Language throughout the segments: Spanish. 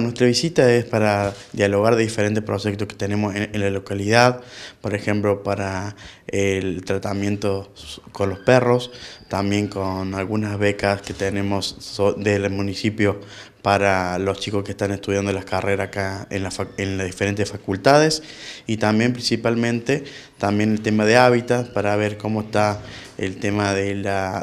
nuestra visita es para dialogar de diferentes proyectos que tenemos en, la localidad, por ejemplo, para el tratamiento con los perros, también con algunas becas que tenemos del municipio para los chicos que están estudiando las carreras acá en, las diferentes facultades y también principalmente también el tema de hábitat para ver cómo está el tema de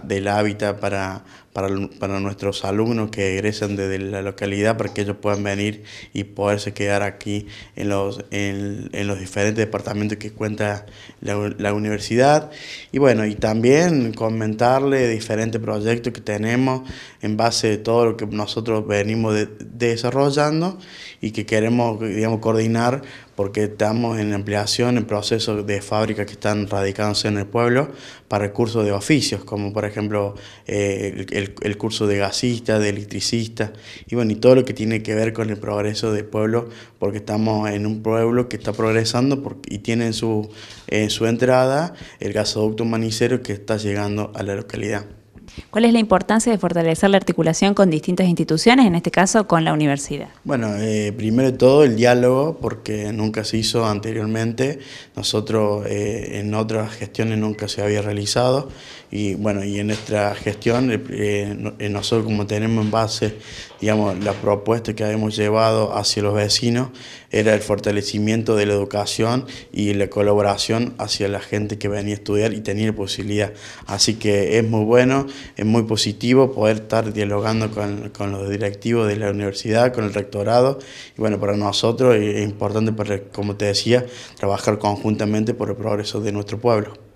del hábitat para, para, nuestros alumnos que egresan desde la localidad para que ellos puedan venir y poderse quedar aquí en los, en, los diferentes departamentos que cuenta la, universidad. Y bueno, y también comentarle diferentes proyectos que tenemos en base de todo lo que nosotros venimos desarrollando y que queremos, digamos, coordinar porque estamos en ampliación, en proceso de fábrica que están radicándose en el pueblo para cursos de oficios, como por ejemplo eh, el, curso de gasista, de electricista, y bueno, y todo lo que tiene que ver con el progreso del pueblo, porque estamos en un pueblo que está progresando y tiene su, en su entrada el gasoducto manicero que está llegando a la localidad. ¿Cuál es la importancia de fortalecer la articulación con distintas instituciones, en este caso con la universidad? Bueno, eh, primero de todo el diálogo, porque nunca se hizo anteriormente, nosotros eh, en otras gestiones nunca se había realizado, y bueno, y en nuestra gestión, eh, nosotros como tenemos en base, digamos, la propuesta que habíamos llevado hacia los vecinos, era el fortalecimiento de la educación y la colaboración hacia la gente que venía a estudiar y tenía posibilidad. Así que es muy bueno es muy positivo poder estar dialogando con, los directivos de la universidad, con el rectorado. Y bueno, para nosotros es importante, como te decía, trabajar conjuntamente por el progreso de nuestro pueblo.